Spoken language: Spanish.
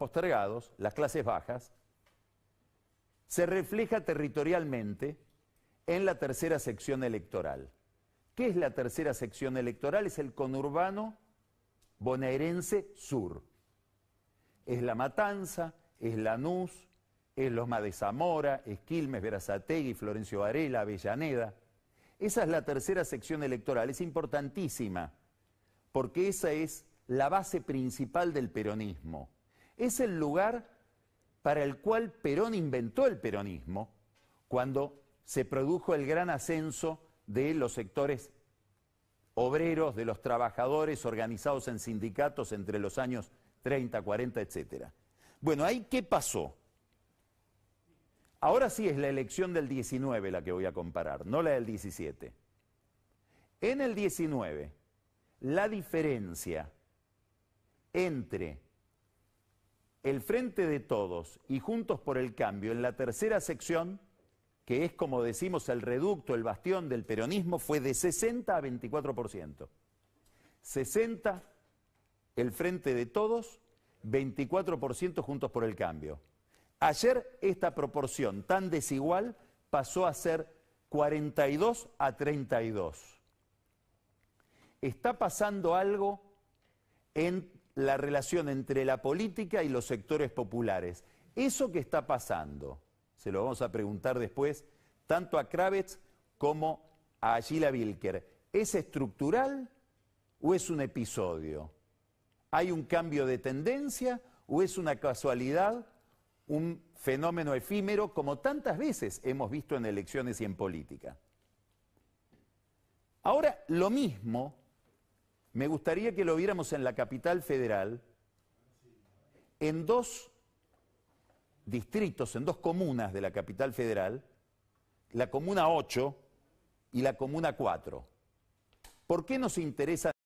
postergados, las clases bajas, se refleja territorialmente en la tercera sección electoral. ¿Qué es la tercera sección electoral? Es el conurbano bonaerense sur. Es La Matanza, es Lanús, es Losma de Zamora, es Quilmes, Verazategui, Florencio Varela, Avellaneda. Esa es la tercera sección electoral, es importantísima, porque esa es la base principal del peronismo es el lugar para el cual Perón inventó el peronismo cuando se produjo el gran ascenso de los sectores obreros, de los trabajadores organizados en sindicatos entre los años 30, 40, etc. Bueno, ahí qué pasó. Ahora sí es la elección del 19 la que voy a comparar, no la del 17. En el 19, la diferencia entre el Frente de Todos y Juntos por el Cambio en la tercera sección, que es como decimos el reducto, el bastión del peronismo, fue de 60 a 24%. 60 el Frente de Todos, 24% Juntos por el Cambio. Ayer esta proporción tan desigual pasó a ser 42 a 32. Está pasando algo en la relación entre la política y los sectores populares. Eso que está pasando, se lo vamos a preguntar después, tanto a Kravitz como a Gila Vilker. ¿es estructural o es un episodio? ¿Hay un cambio de tendencia o es una casualidad, un fenómeno efímero como tantas veces hemos visto en elecciones y en política? Ahora, lo mismo me gustaría que lo viéramos en la capital federal, en dos distritos, en dos comunas de la capital federal, la comuna 8 y la comuna 4. ¿Por qué nos interesa?